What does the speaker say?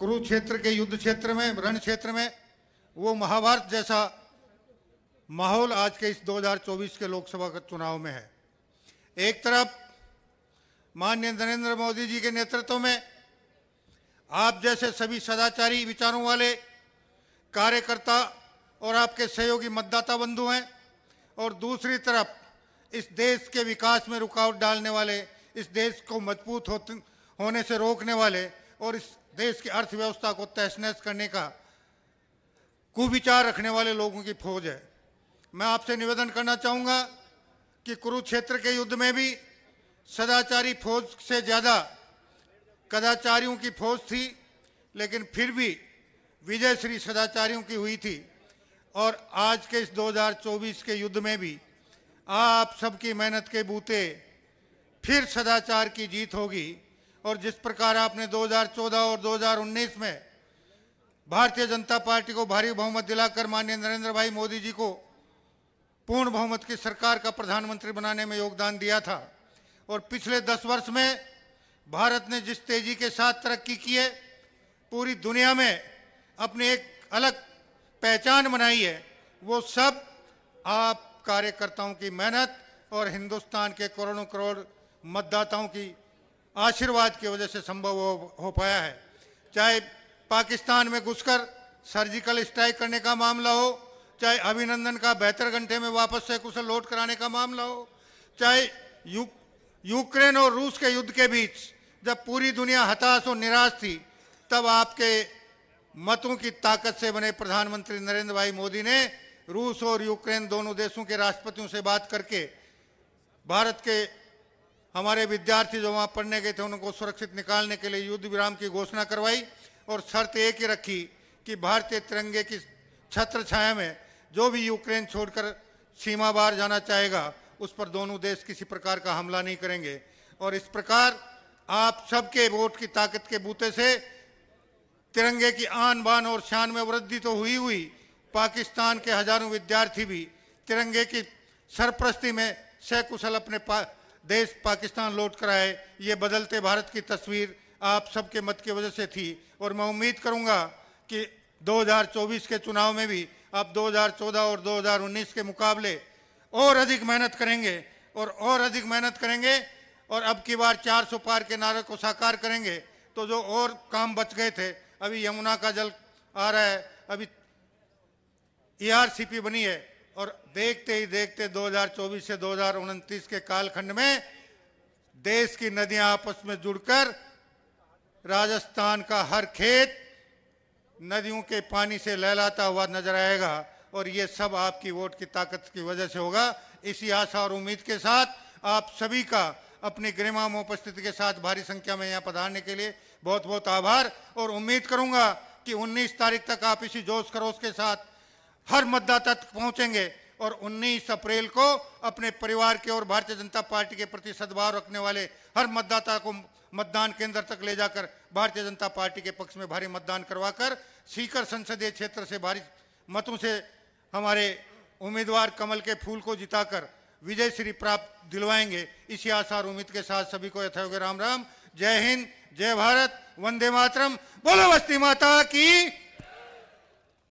कुरुक्षेत्र के युद्ध क्षेत्र में रण क्षेत्र में वो महाभारत जैसा माहौल आज के इस 2024 के लोकसभा चुनाव में है एक तरफ माननीय नरेंद्र मोदी जी के नेतृत्व में आप जैसे सभी सदाचारी विचारों वाले कार्यकर्ता और आपके सहयोगी मतदाता बंधु हैं और दूसरी तरफ इस देश के विकास में रुकावट डालने वाले इस देश को मजबूत होने से रोकने वाले और इस देश की अर्थव्यवस्था को तहस करने का कुविचार रखने वाले लोगों की फौज है मैं आपसे निवेदन करना चाहूँगा कि कुरुक्षेत्र के युद्ध में भी सदाचारी फौज से ज़्यादा कदाचारियों की फौज थी लेकिन फिर भी विजय श्री सदाचारियों की हुई थी और आज के इस 2024 के युद्ध में भी आप सबकी मेहनत के बूते फिर सदाचार की जीत होगी और जिस प्रकार आपने 2014 और 2019 में भारतीय जनता पार्टी को भारी बहुमत दिलाकर माननीय नरेंद्र भाई मोदी जी को पूर्ण बहुमत की सरकार का प्रधानमंत्री बनाने में योगदान दिया था और पिछले दस वर्ष में भारत ने जिस तेजी के साथ तरक्की की है पूरी दुनिया में अपनी एक अलग पहचान बनाई है वो सब आप कार्यकर्ताओं की मेहनत और हिंदुस्तान के करोड़ों करोड़ मतदाताओं की आशीर्वाद की वजह से संभव हो, हो पाया है चाहे पाकिस्तान में घुसकर सर्जिकल स्ट्राइक करने का मामला हो चाहे अभिनंदन का बेहतर घंटे में वापस से कुछ लौट कराने का मामला हो चाहे यू, यूक्रेन और रूस के युद्ध के बीच जब पूरी दुनिया हताश और निराश थी तब आपके मतों की ताकत से बने प्रधानमंत्री नरेंद्र भाई मोदी ने रूस और यूक्रेन दोनों देशों के राष्ट्रपतियों से बात करके भारत के हमारे विद्यार्थी जो वहाँ पढ़ने गए थे उनको सुरक्षित निकालने के लिए युद्ध विराम की घोषणा करवाई और शर्त एक ही रखी कि भारतीय तिरंगे की छत्र छाया में जो भी यूक्रेन छोड़कर सीमा बार जाना चाहेगा उस पर दोनों देश किसी प्रकार का हमला नहीं करेंगे और इस प्रकार आप सबके वोट की ताकत के बूते से तिरंगे की आन बान और शान में वृद्धि तो हुई हुई पाकिस्तान के हजारों विद्यार्थी भी तिरंगे की सरप्रस्ती में सहकुशल अपने देश पाकिस्तान लौट कर आए ये बदलते भारत की तस्वीर आप सबके मत की वजह से थी और मैं उम्मीद करूंगा कि 2024 के चुनाव में भी आप 2014 और 2019 के मुकाबले और अधिक मेहनत करेंगे और और अधिक मेहनत करेंगे और अब की बार 400 पार के नारे को साकार करेंगे तो जो और काम बच गए थे अभी यमुना का जल आ रहा है अभी ईआरसीपी e बनी है और देखते ही देखते 2024 से दो के कालखंड में देश की नदियां आपस में जुड़कर राजस्थान का हर खेत नदियों के पानी से लहलाता हुआ नजर आएगा और ये सब आपकी वोट की ताकत की वजह से होगा इसी आशा और उम्मीद के साथ आप सभी का अपनी गरिमाम उपस्थिति के साथ भारी संख्या में यहाँ पधारने के लिए बहुत बहुत आभार और उम्मीद करूंगा कि 19 तारीख तक आप इसी जोश खरोश के साथ हर मतदाता तक पहुंचेंगे और 19 अप्रैल को अपने परिवार के और भारतीय जनता पार्टी के प्रति सद्भाव रखने वाले हर मतदाता को मतदान केंद्र तक ले जाकर भारतीय जनता पार्टी के पक्ष में भारी मतदान करवाकर सीकर संसदीय क्षेत्र से भारी मतों से हमारे उम्मीदवार कमल के फूल को जिताकर विजय श्री प्राप्त दिलवाएंगे इसी आशा और उम्मीद के साथ सभी को यथोग्य राम राम जय हिंद जय भारत वंदे मातरम बोलो बस्ती माता की